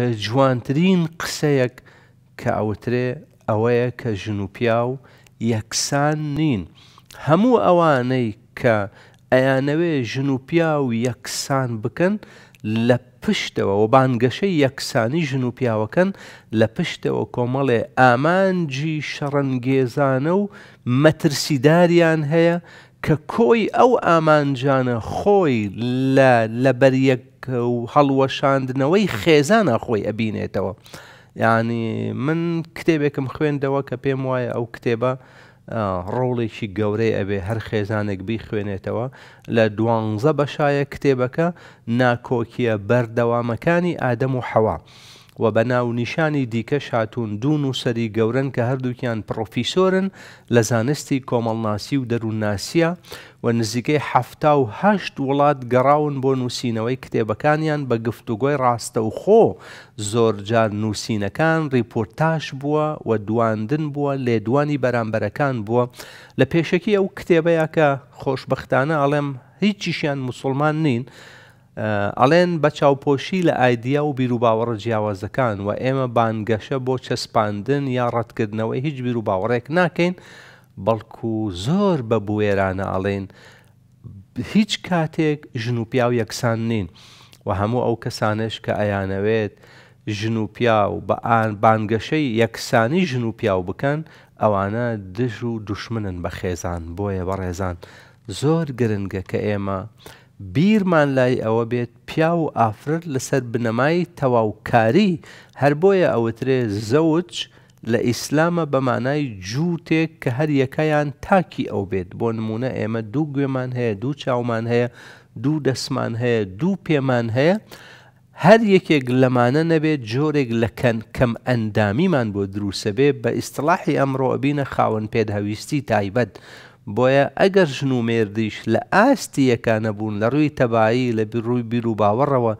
جوانترین قسەیەک کە ئەوترێ ئەوەیە کە ژنوپیا و یەکسان نین هەموو ئەوانەی کە ئەیانەوێ ژنوپیا و یەکسان بکەن لە پشتەوە و بانگەشەی یەکسانی ژنوپیاوەکەن لە پشتەوە کۆمەڵێ ئامانجی شەڕەنگێزانە و مەترسیداریان هەیە کە کۆی ئەو ئامانجانە خۆی لە لەبەریەک و هەڵوەشاندنەوەی خێزانە خۆی ئەبینێتەوە. ینی من کتێبێکم خوێندەوە کە پێم وایە ئەو کتێبە ڕۆڵێکی گەورەی ئەبێ هەر خێزانێک بیخوێنێتەوە لە دوانزە بەشایە کتێبەکە ناکۆکیە بەردەوامەکانی ئادەم و حەوا. و بە ناونیشانی دیکە شاتون دوون و سەری گەورن کە هەردووکیان پرۆفیسۆرن لە زانستی کۆمەڵناسی و دەروونناسیە و نزیکەی هەفتا و هەشت وڵات گەڕاون بۆ نووسینەوەی کتێبەکانیان بە گفتوگۆی ڕاستە و خۆ زۆرجار نووسینەکان ریپۆرتاش بووە و دواندن بووە لێدوانی بەرامبەرەکان بووە لە پێشەکی ئەو کتێبەیە کە خۆشببختانە ئەڵێم هیچیشیان مسلمان نین ئەڵێن بە چاوپۆشی لە ئایدیا و بیرروباوەڕە جیاوازەکان و ئێمە بانگەشە بۆ چەسپاندن یا ڕەتکردنەوەی هیچ بیرروباوەڕێک ناکەین بەڵکو زۆر بە بوێرانە ئەڵێن هیچ کاتێک ژن و پیا و یەکسان نین و هەموو ئەو کەسانش کە ئەیانەوێت ژن و پیا و بە ئان بانگەشەی یەکسانی ژن و پیا و بکەن ئەوانە دژ و دوشمنن بە خێزان بۆیە بە ڕێزان زۆر گرنگە کە ئێمە. بیرمان لای ئەوە بێت پیا و ئافرەت لەسەر بنەمای تەواوکاری هەر بۆیە ئەوترێ زەوج لە ئیسلامە بەمانای جووتێک کە هەر یەکەیان تاکی ئەو بێت بۆ نمونە ئێمە دوو گوێمان هەیە دوو چاومان هەیە دوو دەسمان هەیە دوو پێمان هەیە هەر یەکێک لەمانە نەبێت جۆرێک لەکەن کەم ئەندامیمان بۆ دروسە بێ بە ئیستلاحی ئەمڕۆ بینە خاوەن پێداویستی تایبەت بۆیە اگر ژن و مێردیش لە ئاستیەکانە بوون لە ڕووی تەبایی لە بڕووی بیر و باوەڕەوە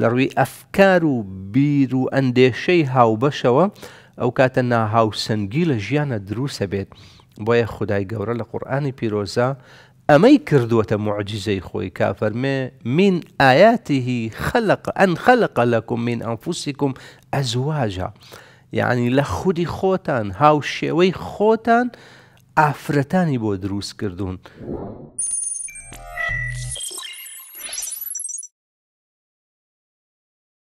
لە ڕووی ئەفکار و بیر و ئەندێشەی هاوبەشەوە ئەو کاتە ناهاوسەنگی لە ژیانە دروسە بێت بۆیە خدای گەورە لە قورآانی پیرۆزا ئەمەی کردووەتە خۆی کافەرمێ من ئاياتهی خلق ئەن خلق لەکم من ئەنفوسیکم ئەزواژە یعنی لە خودی خۆتان هاو شێوەی خۆتان، ئافرەتانی بۆ دروست کردوون.